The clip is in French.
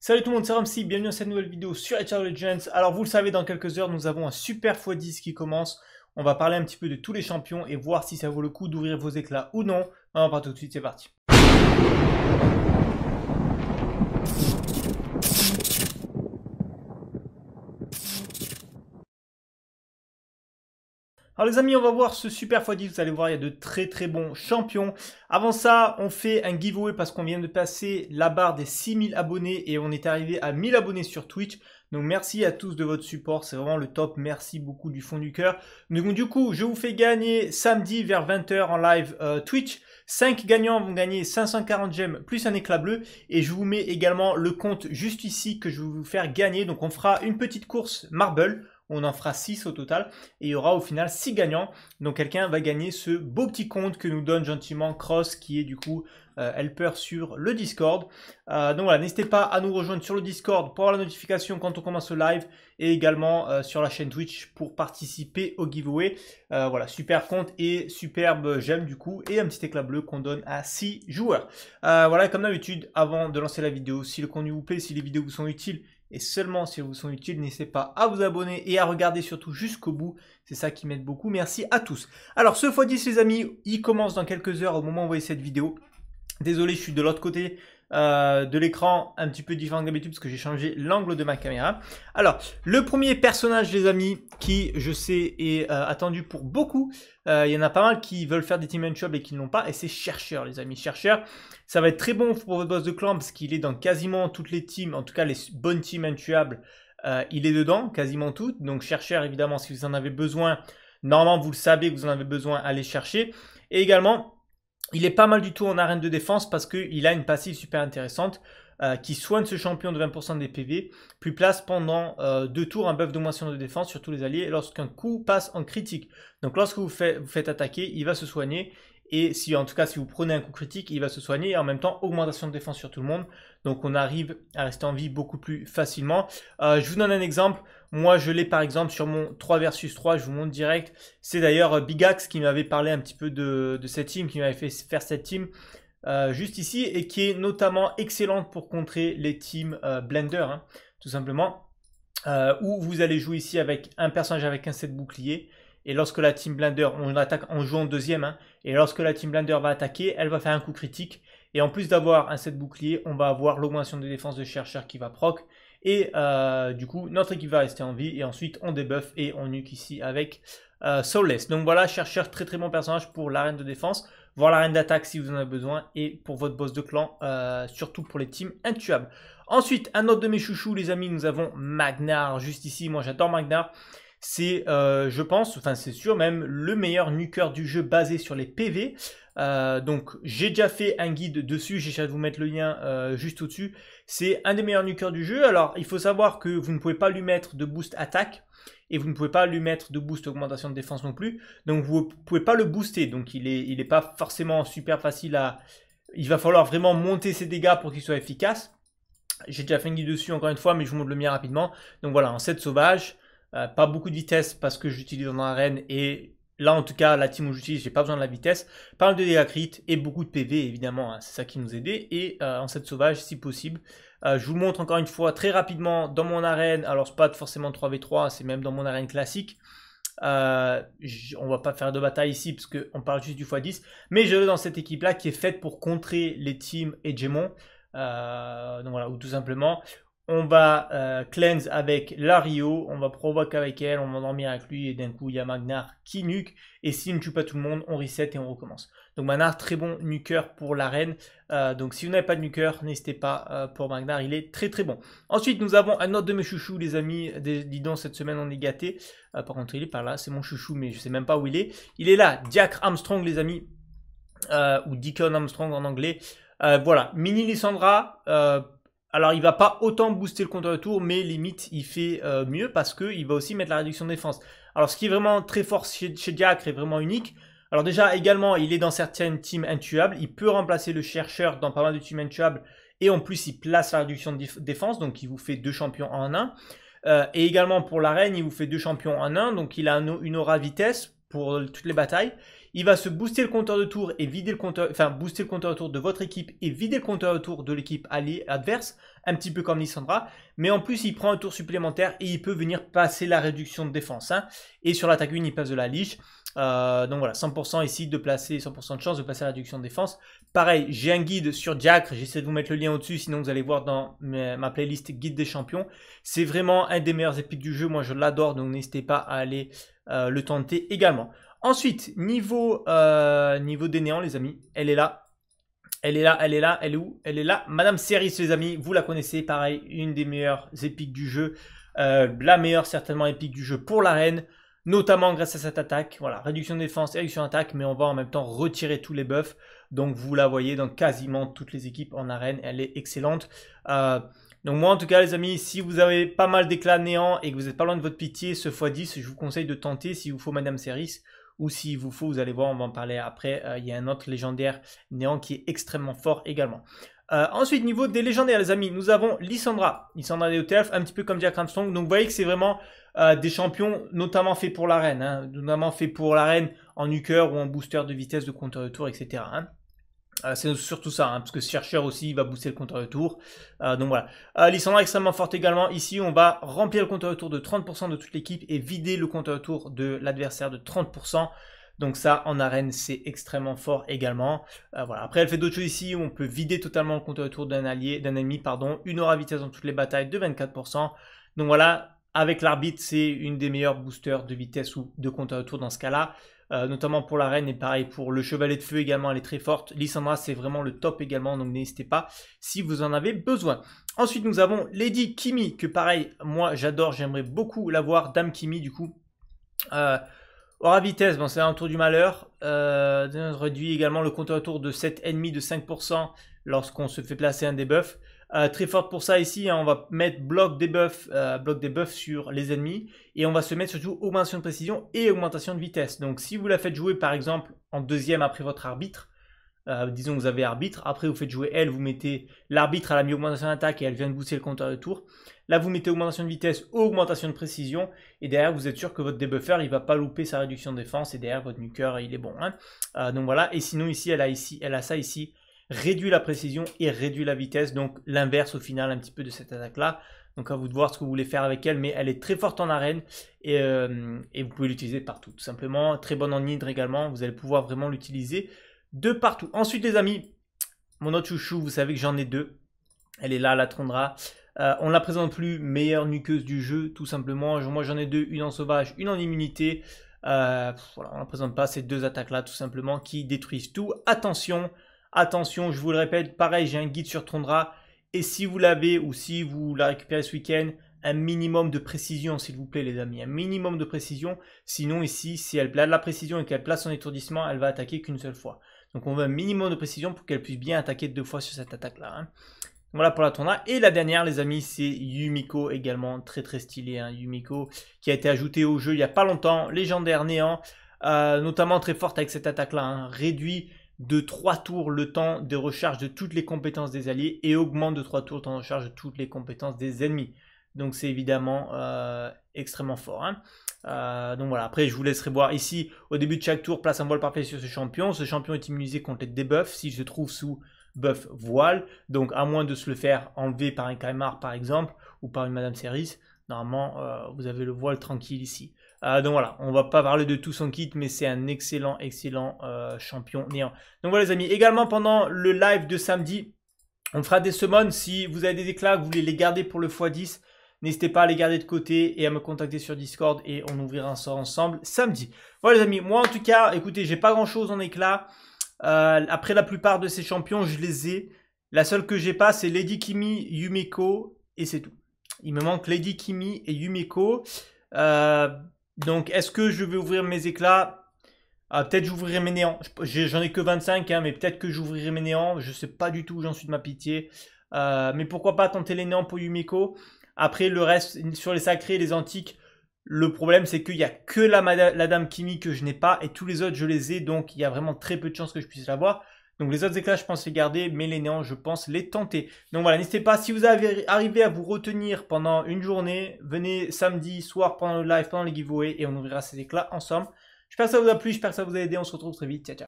Salut tout le monde, c'est Ramsi bienvenue dans cette nouvelle vidéo sur HR Legends. Alors vous le savez, dans quelques heures, nous avons un super x10 qui commence. On va parler un petit peu de tous les champions et voir si ça vaut le coup d'ouvrir vos éclats ou non. On part tout de suite, c'est parti. Alors les amis, on va voir ce super x10. Vous allez voir, il y a de très très bons champions. Avant ça, on fait un giveaway parce qu'on vient de passer la barre des 6000 abonnés et on est arrivé à 1000 abonnés sur Twitch. Donc merci à tous de votre support, c'est vraiment le top, merci beaucoup du fond du cœur. Donc du coup, je vous fais gagner samedi vers 20h en live euh, Twitch. 5 gagnants vont gagner 540 gemmes plus un éclat bleu. Et je vous mets également le compte juste ici que je vais vous faire gagner. Donc on fera une petite course marble. On en fera 6 au total et il y aura au final 6 gagnants. Donc quelqu'un va gagner ce beau petit compte que nous donne gentiment Cross qui est du coup euh, helper sur le Discord. Euh, donc voilà, n'hésitez pas à nous rejoindre sur le Discord pour avoir la notification quand on commence le live et également euh, sur la chaîne Twitch pour participer au giveaway. voilà, super compte et superbe j'aime du coup et un petit éclat bleu qu'on donne à 6 joueurs. voilà, comme d'habitude, avant de lancer la vidéo, si le contenu vous plaît, si les vidéos vous sont utiles, et seulement si vous sont utiles, n'hésitez pas à vous abonner et à regarder surtout jusqu'au bout. C'est ça qui m'aide beaucoup. Merci à tous. Alors ce fois dit, les amis, il commence dans quelques heures au moment où vous voyez cette vidéo. Désolé, je suis de l'autre côté. Euh, de l'écran un petit peu différent d'habitude parce que j'ai changé l'angle de ma caméra. Alors, le premier personnage, les amis, qui je sais est euh, attendu pour beaucoup, euh, il y en a pas mal qui veulent faire des team and et qui ne l'ont pas, et c'est Chercheur, les amis. Chercheur, ça va être très bon pour votre boss de clan parce qu'il est dans quasiment toutes les teams, en tout cas les bonnes teams intuables, il est dedans, quasiment toutes. Donc, Chercheur, évidemment, si vous en avez besoin, normalement vous le savez que vous en avez besoin, allez chercher. Et également, il est pas mal du tout en arène de défense parce qu'il a une passive super intéressante euh, qui soigne ce champion de 20% des PV, puis place pendant euh, deux tours un buff d'augmentation de défense sur tous les alliés lorsqu'un coup passe en critique. Donc lorsque vous, fait, vous faites attaquer, il va se soigner et si en tout cas, si vous prenez un coup critique, il va se soigner. Et en même temps, augmentation de défense sur tout le monde. Donc on arrive à rester en vie beaucoup plus facilement. Euh, je vous donne un exemple. Moi, je l'ai par exemple sur mon 3 versus 3. Je vous montre direct. C'est d'ailleurs euh, Bigax qui m'avait parlé un petit peu de, cette team, qui m'avait fait faire cette team. Euh, juste ici et qui est notamment excellente pour contrer les teams Blender, hein, tout simplement. où vous allez jouer ici avec un personnage avec un set bouclier et lorsque la Team Blender, on attaque, en jouant deuxième, hein, et lorsque la Team Blender va attaquer, elle va faire un coup critique. Et en plus d'avoir un set bouclier, on va avoir l'augmentation de défense de chercheur qui va proc. Et euh, du coup, notre équipe va rester en vie. Et ensuite, on debuff et on nuque ici avec euh, Soulless. Donc voilà, chercheur, très très bon personnage pour l'arène de défense. Voir l'arène d'attaque si vous en avez besoin. Et pour votre boss de clan, euh, surtout pour les teams intuables. Ensuite, un autre de mes chouchous, les amis, nous avons Magnar. Juste ici, moi j'adore Magnar. C'est, euh, je pense, enfin c'est sûr même, le meilleur nuker du jeu basé sur les PV. Euh, donc j'ai déjà fait un guide dessus, j'essaie de vous mettre le lien euh, juste au-dessus. C'est un des meilleurs nuqueurs du jeu. Alors il faut savoir que vous ne pouvez pas lui mettre de boost attaque et vous ne pouvez pas lui mettre de boost augmentation de défense non plus. Donc vous ne pouvez pas le booster. Donc il n'est il pas forcément super facile à... Il va falloir vraiment monter ses dégâts pour qu'il soit efficace. J'ai déjà fait un guide dessus encore une fois, mais je vous montre le mien rapidement. Donc voilà, en 7 sauvages... Euh, pas beaucoup de vitesse parce que j'utilise dans arène et là en tout cas la team où j'utilise j'ai pas besoin de la vitesse. Parle de dégâts crit et beaucoup de PV évidemment, hein, c'est ça qui nous aidait et euh, en 7 sauvage si possible. Euh, je vous montre encore une fois très rapidement dans mon arène, alors c'est pas forcément 3v3, c'est même dans mon arène classique. on va pas faire de bataille ici parce qu'on parle juste du x10. Mais je veux dans cette équipe là qui est faite pour contrer les teams et donc voilà, ou tout simplement, on va euh, cleanse avec Lario, on va provoquer avec elle, on va dormir avec lui, et d'un coup, il y a Magnar qui nuque, et s'il ne tue pas tout le monde, on reset et on recommence. Donc Magnar, très bon nuqueur pour l'arène, euh, donc si vous n'avez pas de nuqueur, n'hésitez pas euh, pour Magnar, il est très très bon. Ensuite, nous avons un autre de mes chouchous, les amis, des, dis cette semaine on est gâté. Euh, par contre, il est par là, c'est mon chouchou, mais je ne sais même pas où il est. Il est là, Diacre Armstrong, les amis, ou Deacon Armstrong en anglais. voilà, Mini Lissandra, alors il va pas autant booster le contre retour tour, mais limite il fait euh, mieux parce qu'il va aussi mettre la réduction de défense. Alors ce qui est vraiment très fort chez, Diacre est vraiment unique, alors déjà également il est dans certaines teams intuables, il peut remplacer le chercheur dans pas mal de teams intuables, et en plus il place la réduction de défense, donc il vous fait deux champions en un. Euh, et également pour l'arène, il vous fait deux champions en un, donc il a une aura vitesse pour toutes les batailles. Il va se booster le compteur de tour et vider le compteur, enfin booster le compteur de de votre équipe et vider le compteur de tour de l'équipe adverse, un petit peu comme Lissandra. Mais en plus, il prend un tour supplémentaire et il peut venir passer la réduction de défense. Hein. Et sur l'attaque une, il passe de la liche. Euh, donc voilà, 100% ici de placer, 100% de chance de passer la réduction de défense. Pareil, j'ai un guide sur Jack, j'essaie de vous mettre le lien au-dessus, sinon vous allez voir dans ma playlist Guide des Champions. C'est vraiment un des meilleurs épiques du jeu, moi je l'adore, donc n'hésitez pas à aller euh, le tenter également. Ensuite, niveau, euh, niveau des néants, les amis, elle est là. Elle est là, elle est là, elle est où Elle est là. Madame Ceris, les amis, vous la connaissez, pareil, une des meilleures épiques du jeu. Euh, la meilleure, certainement, épique du jeu pour l'arène, notamment grâce à cette attaque. Voilà, réduction de défense réduction d'attaque, mais on va en même temps retirer tous les buffs. Donc, vous la voyez dans quasiment toutes les équipes en arène. Elle est excellente. Euh, donc moi en tout cas les amis, si vous avez pas mal d'éclats néants et que vous n'êtes pas loin de votre pitié, ce x10, je vous conseille de tenter s'il vous faut Madame Ceris ou s'il vous faut, vous allez voir, on va en parler après. Euh, il y a un autre légendaire néant qui est extrêmement fort également. Euh, ensuite, niveau des légendaires, les amis, nous avons Lissandra. Lissandra des OTF, un petit peu comme Jack Armstrong. Donc, vous voyez que c'est vraiment euh, des champions, notamment faits pour l'arène. Hein, notamment fait pour l'arène en nuker ou en booster de vitesse, de compteur de tour, etc. Euh, c'est surtout ça, hein, parce que chercheur aussi il va booster le compteur de retour. Euh, donc voilà. Euh, est extrêmement forte également. Ici, on va remplir le compteur de retour de 30% de toute l'équipe et vider le compteur de retour de l'adversaire de 30%. Donc ça, en arène, c'est extrêmement fort également. Euh, voilà. Après, elle fait d'autres choses ici. Où on peut vider totalement le compteur de tour d'un allié, d'un ennemi, pardon. Une aura vitesse dans toutes les batailles de 24%. Donc voilà, avec l'arbitre, c'est une des meilleures boosters de vitesse ou de compteur de retour dans ce cas-là. Euh, notamment pour la reine et pareil pour le chevalet de feu également, elle est très forte. Lissandra, c'est vraiment le top également, donc n'hésitez pas si vous en avez besoin. Ensuite, nous avons Lady Kimi, que pareil, moi j'adore, j'aimerais beaucoup l'avoir. Dame Kimi, du coup. Euh, aura vitesse, bon, c'est un tour du malheur. Euh, réduit également le compteur tour de 7 ennemis de 5% lorsqu'on se fait placer un debuff. Euh, très forte pour ça ici. Hein, on va mettre bloc debuff, euh, bloc sur les ennemis. Et on va se mettre surtout augmentation de précision et augmentation de vitesse. Donc si vous la faites jouer par exemple en deuxième après votre arbitre, euh, disons que vous avez arbitre, après vous faites jouer elle, vous mettez l'arbitre à la mi-augmentation d'attaque et elle vient de booster le compteur de tour. Là vous mettez augmentation de vitesse, augmentation de précision, et derrière vous êtes sûr que votre debuffer il va pas louper sa réduction de défense et derrière votre nuker il est bon. Hein. donc voilà, et sinon ici elle a ici, elle a ça ici, réduit la précision et réduit la vitesse. Donc l'inverse au final un petit peu de cette attaque-là. Donc à vous de voir ce que vous voulez faire avec elle, mais elle est très forte en arène et, euh, vous pouvez l'utiliser partout. Tout simplement, très bonne en hydre également, vous allez pouvoir vraiment l'utiliser de partout. Ensuite les amis, mon autre chouchou, vous savez que j'en ai deux. Elle est là, la Trondra. On euh, on la présente plus, meilleure nuqueuse du jeu, tout simplement. Moi j'en ai deux, une en sauvage, une en immunité. Euh, voilà, on ne présente pas ces deux attaques là, tout simplement, qui détruisent tout. Attention, Attention, je vous le répète, pareil, j'ai un guide sur Tondra. Et si vous l'avez ou si vous la récupérez ce week-end, un minimum de précision, s'il vous plaît, les amis. Un minimum de précision. Sinon, ici, si elle a de la précision et qu'elle place son étourdissement, elle va attaquer qu'une seule fois. Donc, on veut un minimum de précision pour qu'elle puisse bien attaquer deux fois sur cette attaque-là. Hein. Voilà pour la Tondra. Et la dernière, les amis, c'est Yumiko, également très très stylé. Hein. Yumiko qui a été ajoutée au jeu il n'y a pas longtemps. Légendaire néant, euh, notamment très forte avec cette attaque-là. Hein. Réduit de 3 tours le temps de recharge de toutes les compétences des alliés et augmente de 3 tours le temps de recharge de toutes les compétences des ennemis. Donc c'est évidemment euh, extrêmement fort. Hein. Euh, donc voilà, après je vous laisserai voir ici, au début de chaque tour, place un voile parfait sur ce champion. Ce champion est immunisé contre les debuffs s'il se trouve sous buff voile. Donc à moins de se le faire enlever par un Kaimar par exemple, ou par une Madame Cerise, normalement euh, vous avez le voile tranquille ici. Euh, donc voilà, on va pas parler de tout son kit, mais c'est un excellent, excellent euh, champion néant. Donc voilà les amis, également pendant le live de samedi, on fera des summons. Si vous avez des éclats, vous voulez les garder pour le x10, n'hésitez pas à les garder de côté et à me contacter sur Discord et on ouvrira un sort ensemble samedi. Voilà les amis, moi en tout cas, écoutez, j'ai pas grand chose en éclats. Euh, après la plupart de ces champions, je les ai. La seule que j'ai pas, c'est Lady Kimi, Yumeko et c'est tout. Il me manque Lady Kimi et Yumeko Euh, donc, est-ce que je vais ouvrir mes éclats ah, Peut-être j'ouvrirai mes néants. J'en ai que 25, hein, mais peut-être que j'ouvrirai mes néants. Je sais pas du tout où j'en suis de ma pitié. Euh, mais pourquoi pas tenter les néants pour Yumiko Après, le reste, sur les sacrés et les antiques, le problème, c'est qu'il n'y a que la, la, dame Kimi que je n'ai pas et tous les autres, je les ai. Donc, il y a vraiment très peu de chances que je puisse l'avoir. Donc les autres éclats, je pense les garder, mais les néants, je pense les tenter. Donc voilà, n'hésitez pas, si vous avez arrivé à vous retenir pendant une journée, venez samedi soir pendant le live, pendant les giveaways, et on ouvrira ces éclats ensemble. J'espère que ça vous a plu, j'espère que ça vous a aidé, on se retrouve très vite, ciao ciao.